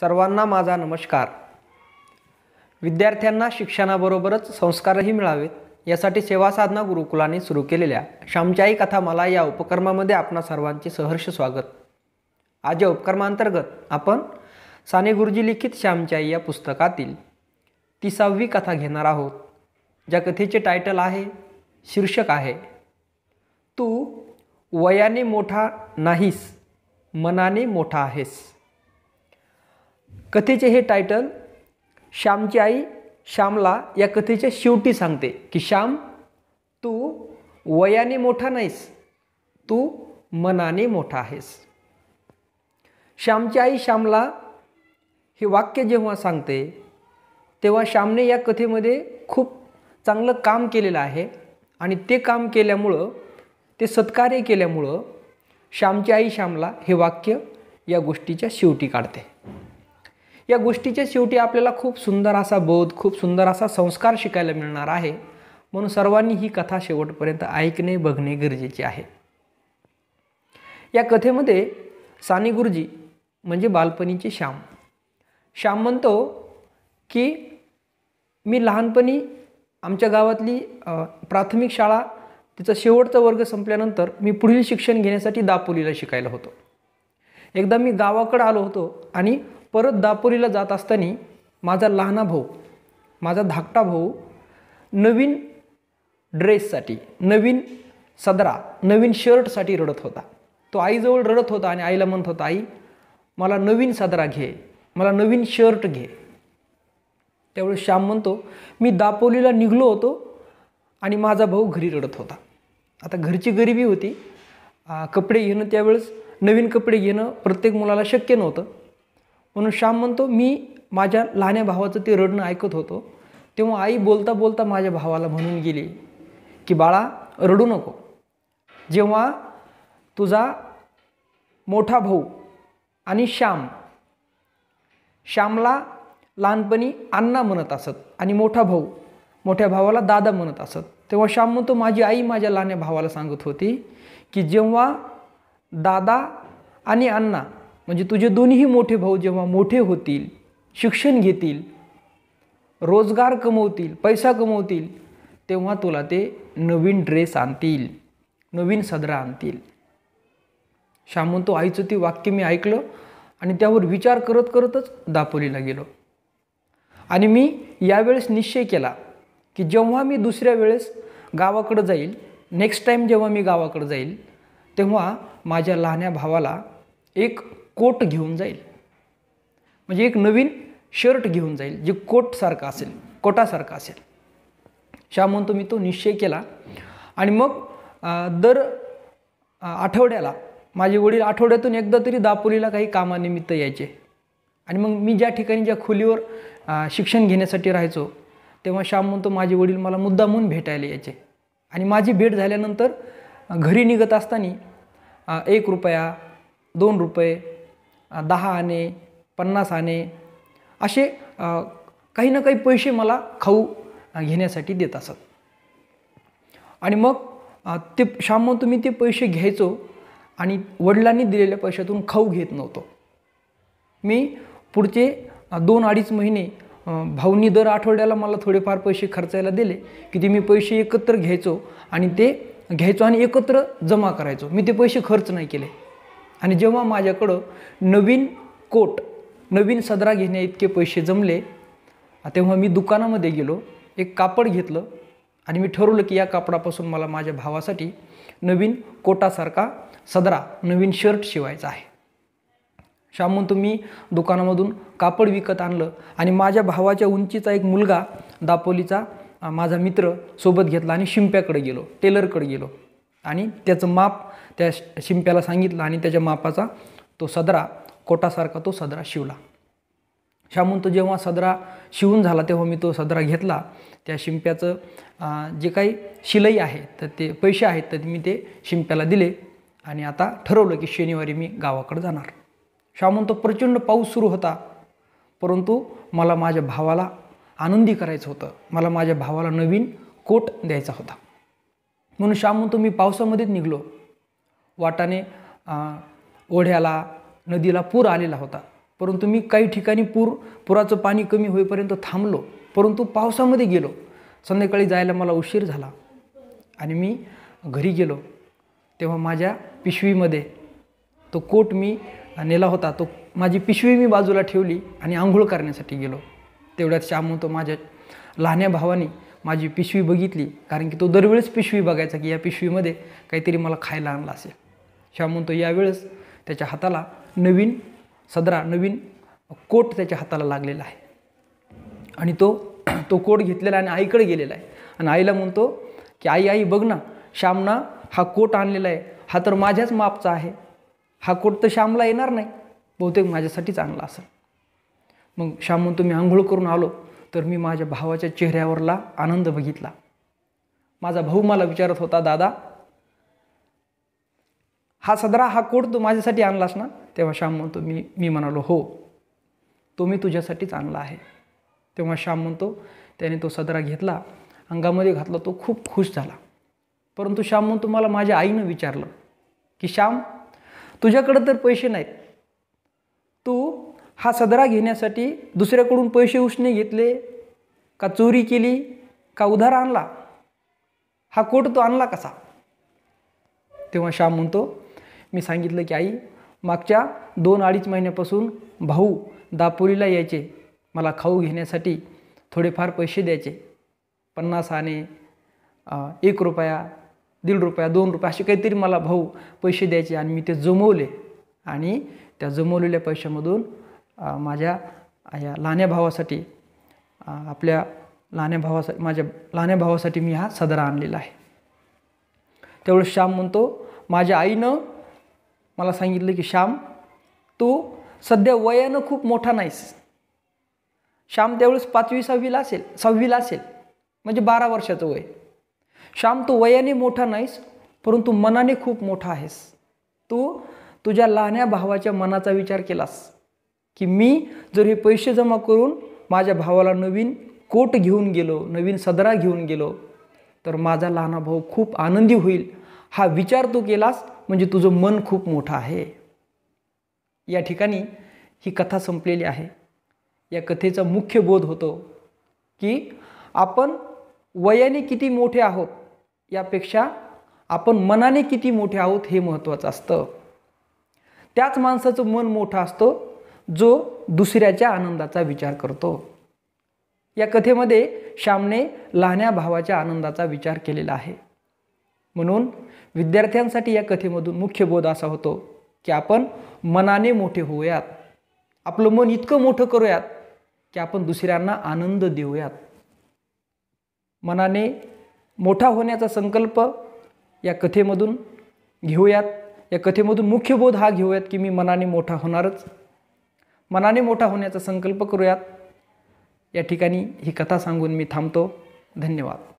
सर्वांना माझा नमस्कार विद्यार्थ्यांना शिक्षणाबरोबरच संस्कारही मिळावेत यासाठी सेवा साधना गुरुकुलाने सुरू केलेल्या श्यामचाई कथामाला या उपक्रमामध्ये आपणा सर्वांचे सहर्ष स्वागत आज या उपक्रमांतर्गत आपण साने गुरुजी लिखित श्यामचाई या पुस्तकातील तिसावी कथा घेणार आहोत ज्या कथेचे टायटल आहे शीर्षक आहे तू वयाने मोठा नाहीस मनाने मोठा आहेस कथेचे हे टायटल श्यामची आई श्यामला या कथेच्या शेवटी सांगते की श्याम तू वयाने मोठा नाहीस तू मनाने मोठा आहेस श्यामची आई श्यामला हे वाक्य जेव्हा सांगते तेव्हा श्यामने या कथेमध्ये खूप चांगलं काम केलेलं आहे आणि ते काम केल्यामुळं ते सत्कार्य केल्यामुळं श्यामची आई श्यामला हे वाक्य या गोष्टीच्या शेवटी काढते या गोष्टीच्या शेवटी आपल्याला खूप सुंदर असा बोध खूप सुंदर असा संस्कार शिकायला मिळणार आहे म्हणून सर्वांनी ही कथा शेवटपर्यंत ऐकणे बघणे गरजेचे आहे या कथेमध्ये साने गुरुजी म्हणजे बालपणीचे श्याम श्याम म्हणतो की मी लहानपणी आमच्या गावातली प्राथमिक शाळा तिचा शेवटचा वर्ग संपल्यानंतर मी पुढील शिक्षण घेण्यासाठी दापोलीला शिकायला होतो एकदा मी गावाकडं आलो होतो आणि परत दापोलीला जात असताना माझा लहाना भाऊ माझा धाकटा भाऊ नवीन ड्रेससाठी नवीन सदरा नवीन शर्टसाठी रडत होता तो आईजवळ रडत होता आणि आईला म्हणत होता आई मला नवीन सदरा घे मला नवीन शर्ट घे त्यावेळेस श्याम म्हणतो मी दापोलीला निघलो होतो आणि माझा भाऊ घरी रडत होता आता घरची गरिबी होती कपडे घेणं त्यावेळेस नवीन कपडे घेणं प्रत्येक मुलाला शक्य नव्हतं म्हणून श्याम म्हणतो मी माझ्या लहान्या भावाचं ते रडणं ऐकत होतो तेव्हा आई बोलता बोलता माझ्या भावाला म्हणून गेली की बाळा रडू नको जेव्हा तुझा मोठा भाऊ आणि श्याम श्यामला लहानपणी अण्णा म्हणत असत आणि मोठा भाऊ मोठ्या भावाला दादा म्हणत असत तेव्हा श्याम म्हणतो माझी आई माझ्या लहान्या भावाला सांगत होती की जेव्हा दादा आणि अण्णा म्हणजे तुझे दोन्ही मोठे भाऊ जेव्हा मोठे होतील शिक्षण घेतील रोजगार कमवतील पैसा कमवतील तेव्हा तुला ते नवीन ड्रेस आणतील नवीन सदरा आणतील श्याम म्हणतो आईचं ते वाक्य मी ऐकलं आणि त्यावर विचार करत करतच दापोलीला गेलो आणि मी यावेळेस निश्चय केला की जेव्हा मी दुसऱ्या वेळेस गावाकडं जाईल नेक्स्ट टाईम जेव्हा मी गावाकडं जाईल तेव्हा माझ्या लहान्या भावाला एक कोट घेऊन जाईल म्हणजे एक नवीन शर्ट घेऊन जाईल जे कोटसारखं असेल कोटासारखं असेल शा म्हणतो मी तो निश्चय केला आणि मग दर आठवड्याला माझे वडील आठवड्यातून एकदा तरी दापोलीला काही कामानिमित्त यायचे आणि मग मी ज्या ठिकाणी ज्या खोलीवर शिक्षण घेण्यासाठी राहायचो तेव्हा शाम म्हणतो माझे वडील मला मुद्दामून भेटायला यायचे आणि माझी भेट झाल्यानंतर घरी निघत असताना एक रुपया दोन रुपये दहा आणे पन्नास आणे असे काही ना काही पैसे मला खाऊ घेण्यासाठी देत असत आणि मग ते श्याम तुम्ही ते पैसे घ्यायचो आणि वडिलांनी दिलेल्या पैशातून खाऊ घेत नव्हतो मी पुढचे दोन अडीच महिने भाऊनी दर आठवड्याला मला थोडेफार पैसे खर्चायला दिले की ते मी पैसे एकत्र घ्यायचो आणि ते घ्यायचो आणि एकत्र जमा करायचो मी ते पैसे खर्च नाही केले आणि जेव्हा माझ्याकडं नवीन कोट नवीन सदरा घेण्या इतके पैसे जमले तेव्हा मी दुकानामध्ये गेलो एक कापड घेतलं आणि मी ठरवलं की या कापडापासून मला माझ्या भावासाठी नवीन कोटासारखा सदरा नवीन शर्ट शिवायचा आहे श्याम तुम्ही मी दुकानामधून कापड विकत आणलं आणि माझ्या भावाच्या उंचीचा एक मुलगा दापोलीचा माझा मित्र सोबत घेतला आणि शिंप्याकडे गेलो टेलरकडे गेलो आणि त्याचं माप त्या शिंप्याला सांगितलं आणि त्याच्या मापाचा तो सदरा कोटासारखा तो सदरा शिवला शामून जेव्हा सदरा शिवून झाला तेव्हा मी तो सदरा घेतला त्या शिंप्याचं जे काही शिलाई आहे तर ते पैसे आहेत तर मी ते शिंप्याला दिले आणि आता ठरवलं की शनिवारी मी गावाकडे जाणार शामून तो प्रचंड पाऊस सुरू होता परंतु मला माझ्या भावाला आनंदी करायचं होतं मला माझ्या भावाला नवीन कोट द्यायचा होता म्हणून श्याम म्हणतो मी पावसामध्येच निघलो वाटाने ओढ्याला नदीला पूर आलेला होता परंतु मी काही ठिकाणी पूर पुराचं पाणी कमी होईपर्यंत थांबलो परंतु पावसामध्ये गेलो संध्याकाळी जायला मला उशीर झाला आणि मी घरी गेलो तेव्हा माझ्या पिशवीमध्ये तो कोट मी नेला होता तो माझी पिशवी मी बाजूला ठेवली आणि आंघोळ करण्यासाठी गेलो तेवढ्यात श्याम म्हणतो माझ्या लहान्या भावाने माझी पिशवी बघितली कारण की तो दरवेळेस पिशवी बघायचा की या पिशवीमध्ये काहीतरी मला खायला आणला असेल शाम म्हणतो यावेळेस त्याच्या हाताला नवीन सदरा नवीन कोट त्याच्या हाताला लागलेला आहे आणि तो तो कोट घेतलेला आणि आईकडे गेलेला आहे आणि आईला म्हणतो की आई आई बघ ना श्यामना हा कोट आणलेला आहे हा तर माझ्याच मापचा आहे हा कोट तर श्यामला येणार नाही बहुतेक माझ्यासाठीच आणला असं मग श्याम म्हणतो मी आंघोळ करून आलो तर मी माझ्या भावाच्या चेहऱ्यावरला आनंद बघितला माझा भाऊ मला विचारत होता दादा हा सदरा हा कोट तू माझ्यासाठी आणलास ना तेव्हा श्याम म्हणतो मी मी म्हणालो हो तो मी तुझ्यासाठीच आणला आहे तेव्हा श्याम म्हणतो त्याने तो सदरा घेतला अंगामध्ये घातला तो खूप खुश झाला परंतु श्याम म्हणतो मला माझ्या आईनं विचारलं की श्याम तुझ्याकडं तर पैसे नाहीत तू हा सदरा घेण्यासाठी दुसऱ्याकडून पैसे उष्णे घेतले का चोरी केली का उधार आणला हा कोट तो आणला कसा तेव्हा श्याम म्हणतो मी सांगितलं की आई मागच्या दोन अडीच महिन्यापासून भाऊ दापोलीला यायचे मला खाऊ घेण्यासाठी थोडेफार पैसे द्यायचे पन्नास आणे एक रुपया दीड रुपया दोन रुपया असे काहीतरी मला भाऊ पैसे द्यायचे आणि मी ते जमवले आणि त्या जमवलेल्या पैशामधून माझ्या या लहान्या भावासाठी आपल्या लहान्या भावासाठी माझ्या लहान्या भावासाठी मी हा सदरा आणलेला आहे त्यावेळेस श्याम म्हणतो माझ्या आईनं मला सांगितलं की श्याम तू सध्या वयानं खूप मोठा नाहीस श्याम त्यावेळेस पाचवी सहावीला असेल सहावीला असेल म्हणजे बारा वर्षाचं वय श्याम तू वयाने मोठा नाहीस परंतु मनाने खूप मोठा आहेस तू तुझ्या लहान्या भावाच्या मनाचा विचार केलास की मी जर हे पैसे जमा करून माझ्या भावाला नवीन कोट घेऊन गेलो नवीन सदरा घेऊन गेलो तर माझा लहाना भाऊ खूप आनंदी होईल हा विचार तू केलास म्हणजे तुझं मन खूप मोठं आहे या ठिकाणी ही कथा संपलेली आहे या कथेचा मुख्य बोध होतो की आपण वयाने किती मोठे आहोत यापेक्षा आपण मनाने किती मोठे आहोत हे महत्त्वाचं असतं त्याच माणसाचं मन मोठं असतं जो दुसऱ्याच्या आनंदाचा विचार करतो या कथेमध्ये श्यामने लहान्या भावाच्या आनंदाचा विचार केलेला आहे म्हणून विद्यार्थ्यांसाठी या कथेमधून मुख्य बोध असा होतो की आपण मनाने मोठे होऊयात आपलं मन इतकं मोठं करूयात की आपण दुसऱ्यांना आनंद देऊयात मनाने मोठा होण्याचा संकल्प या कथेमधून घेऊयात या कथेमधून मुख्य बोध हा घेऊयात की मी मनाने मोठा होणारच मनाने मोठा होण्याचा संकल्प करूयात या ठिकाणी ही कथा सांगून मी थांबतो धन्यवाद